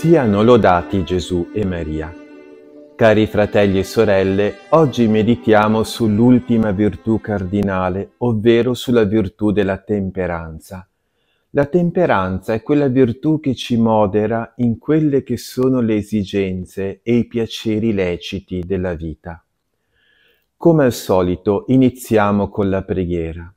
Siano lodati Gesù e Maria. Cari fratelli e sorelle, oggi meditiamo sull'ultima virtù cardinale, ovvero sulla virtù della temperanza. La temperanza è quella virtù che ci modera in quelle che sono le esigenze e i piaceri leciti della vita. Come al solito iniziamo con la preghiera.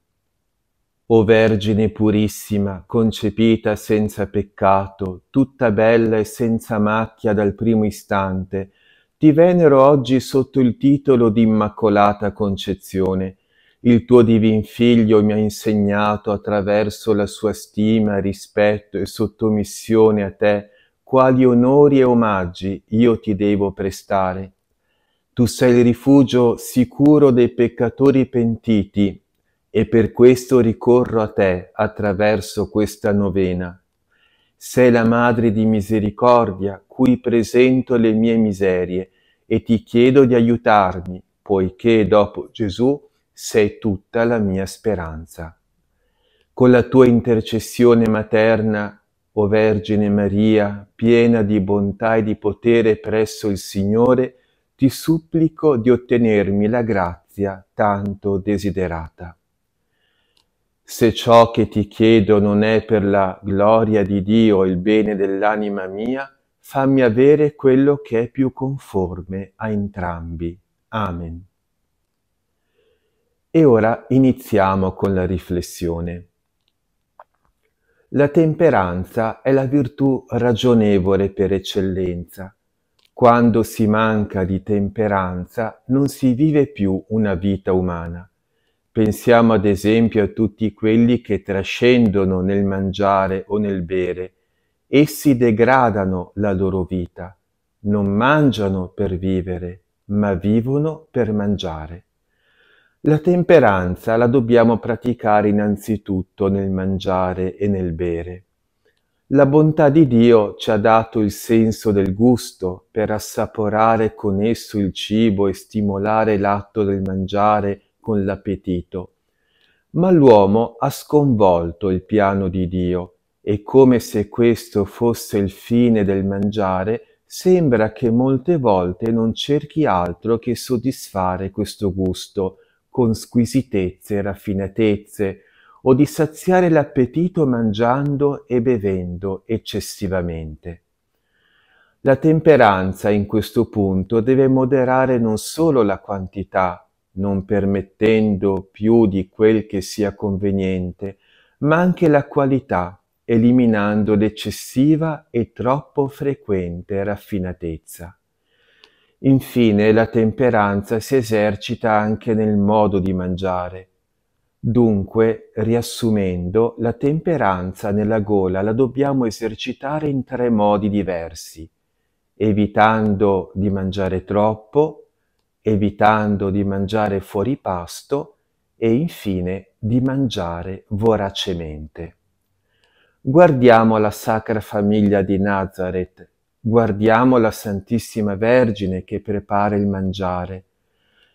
O Vergine purissima, concepita senza peccato, tutta bella e senza macchia dal primo istante, ti venero oggi sotto il titolo di Immacolata Concezione. Il tuo divin figlio mi ha insegnato attraverso la sua stima, rispetto e sottomissione a te quali onori e omaggi io ti devo prestare. Tu sei il rifugio sicuro dei peccatori pentiti e per questo ricorro a te attraverso questa novena. Sei la Madre di Misericordia, cui presento le mie miserie, e ti chiedo di aiutarmi, poiché dopo Gesù sei tutta la mia speranza. Con la tua intercessione materna, o Vergine Maria, piena di bontà e di potere presso il Signore, ti supplico di ottenermi la grazia tanto desiderata se ciò che ti chiedo non è per la gloria di Dio e il bene dell'anima mia, fammi avere quello che è più conforme a entrambi. Amen. E ora iniziamo con la riflessione. La temperanza è la virtù ragionevole per eccellenza. Quando si manca di temperanza non si vive più una vita umana Pensiamo ad esempio a tutti quelli che trascendono nel mangiare o nel bere. Essi degradano la loro vita, non mangiano per vivere, ma vivono per mangiare. La temperanza la dobbiamo praticare innanzitutto nel mangiare e nel bere. La bontà di Dio ci ha dato il senso del gusto per assaporare con esso il cibo e stimolare l'atto del mangiare con l'appetito. Ma l'uomo ha sconvolto il piano di Dio e come se questo fosse il fine del mangiare, sembra che molte volte non cerchi altro che soddisfare questo gusto con squisitezze e raffinatezze, o di saziare l'appetito mangiando e bevendo eccessivamente. La temperanza in questo punto deve moderare non solo la quantità, non permettendo più di quel che sia conveniente, ma anche la qualità, eliminando l'eccessiva e troppo frequente raffinatezza. Infine, la temperanza si esercita anche nel modo di mangiare. Dunque, riassumendo, la temperanza nella gola la dobbiamo esercitare in tre modi diversi, evitando di mangiare troppo, evitando di mangiare fuori pasto e infine di mangiare voracemente. Guardiamo la Sacra Famiglia di Nazareth, guardiamo la Santissima Vergine che prepara il mangiare.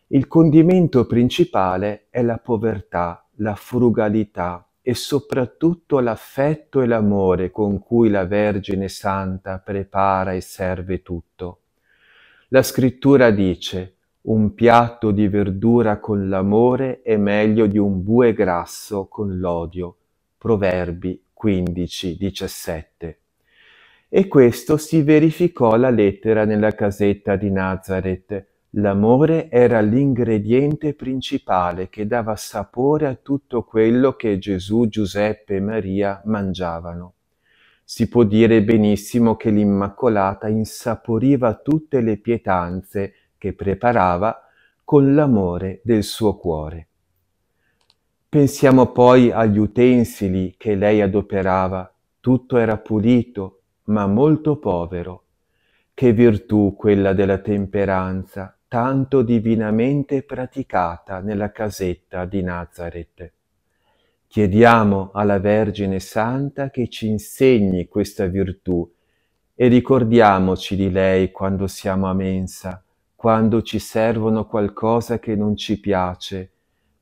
Il condimento principale è la povertà, la frugalità e soprattutto l'affetto e l'amore con cui la Vergine Santa prepara e serve tutto. La scrittura dice un piatto di verdura con l'amore è meglio di un bue grasso con l'odio. Proverbi 15-17. E questo si verificò la lettera nella casetta di Nazareth. L'amore era l'ingrediente principale che dava sapore a tutto quello che Gesù, Giuseppe e Maria mangiavano. Si può dire benissimo che l'Immacolata insaporiva tutte le pietanze che preparava con l'amore del suo cuore. Pensiamo poi agli utensili che lei adoperava, tutto era pulito, ma molto povero. Che virtù quella della temperanza, tanto divinamente praticata nella casetta di Nazareth. Chiediamo alla Vergine Santa che ci insegni questa virtù e ricordiamoci di lei quando siamo a mensa, quando ci servono qualcosa che non ci piace,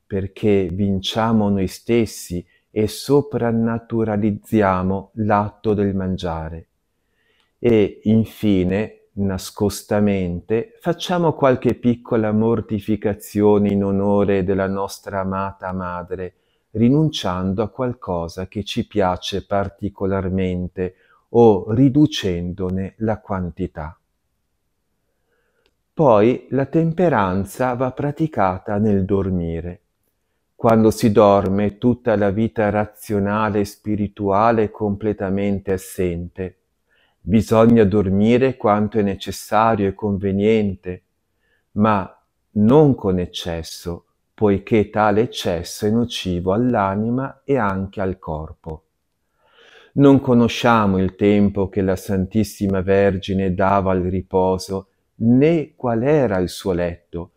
perché vinciamo noi stessi e soprannaturalizziamo l'atto del mangiare. E infine, nascostamente, facciamo qualche piccola mortificazione in onore della nostra amata madre, rinunciando a qualcosa che ci piace particolarmente o riducendone la quantità. Poi la temperanza va praticata nel dormire. Quando si dorme tutta la vita razionale e spirituale è completamente assente. Bisogna dormire quanto è necessario e conveniente, ma non con eccesso, poiché tale eccesso è nocivo all'anima e anche al corpo. Non conosciamo il tempo che la Santissima Vergine dava al riposo né qual era il suo letto,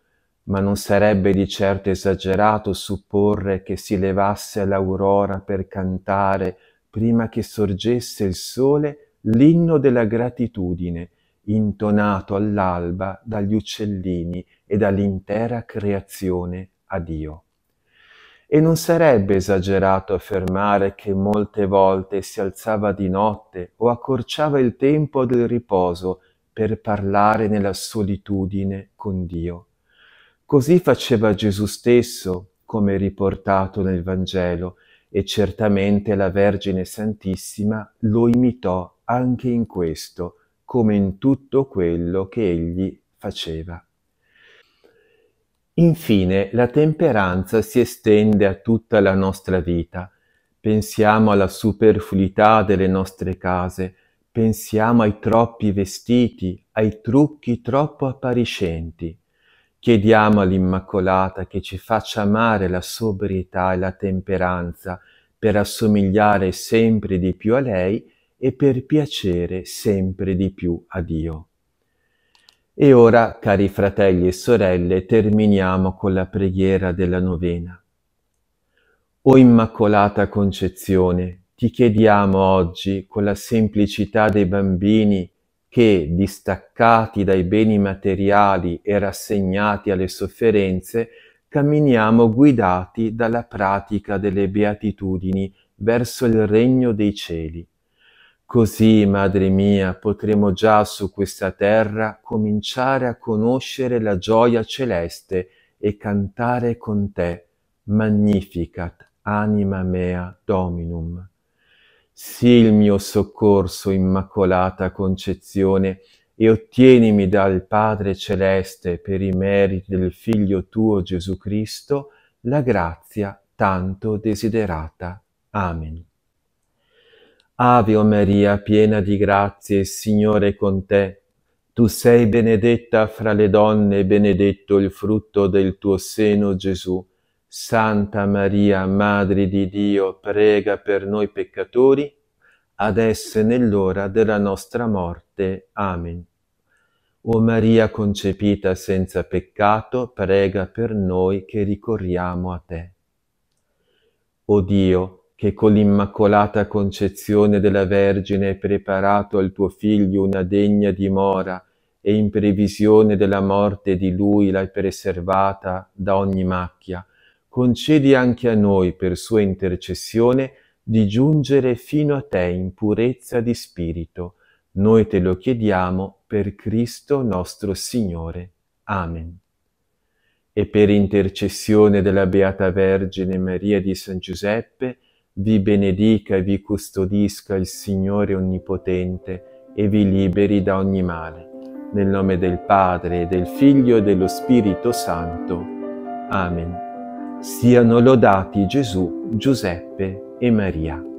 ma non sarebbe di certo esagerato supporre che si levasse all'aurora per cantare, prima che sorgesse il sole, l'inno della gratitudine, intonato all'alba dagli uccellini e dall'intera creazione a Dio. E non sarebbe esagerato affermare che molte volte si alzava di notte o accorciava il tempo del riposo per parlare nella solitudine con Dio. Così faceva Gesù stesso, come riportato nel Vangelo, e certamente la Vergine Santissima lo imitò anche in questo, come in tutto quello che egli faceva. Infine, la temperanza si estende a tutta la nostra vita. Pensiamo alla superfluità delle nostre case, pensiamo ai troppi vestiti, ai trucchi troppo appariscenti. Chiediamo all'Immacolata che ci faccia amare la sobrietà e la temperanza per assomigliare sempre di più a lei e per piacere sempre di più a Dio. E ora, cari fratelli e sorelle, terminiamo con la preghiera della novena. O Immacolata Concezione, ti chiediamo oggi con la semplicità dei bambini che, distaccati dai beni materiali e rassegnati alle sofferenze, camminiamo guidati dalla pratica delle beatitudini verso il regno dei cieli. Così, Madre mia, potremo già su questa terra cominciare a conoscere la gioia celeste e cantare con te, Magnificat, anima mea Dominum sii il mio soccorso, Immacolata Concezione, e ottienimi dal Padre Celeste, per i meriti del Figlio tuo Gesù Cristo, la grazia tanto desiderata. Amen. Ave o Maria, piena di grazie, il Signore è con te. Tu sei benedetta fra le donne, benedetto il frutto del tuo seno, Gesù. Santa Maria, Madre di Dio, prega per noi peccatori, adesso e nell'ora della nostra morte. Amen. O Maria concepita senza peccato, prega per noi che ricorriamo a te. O Dio, che con l'immacolata concezione della Vergine hai preparato al tuo figlio una degna dimora e in previsione della morte di lui l'hai preservata da ogni macchia, concedi anche a noi per sua intercessione di giungere fino a te in purezza di spirito. Noi te lo chiediamo per Cristo nostro Signore. Amen. E per intercessione della Beata Vergine Maria di San Giuseppe, vi benedica e vi custodisca il Signore Onnipotente e vi liberi da ogni male. Nel nome del Padre, del Figlio e dello Spirito Santo. Amen. Siano lodati Gesù, Giuseppe e Maria.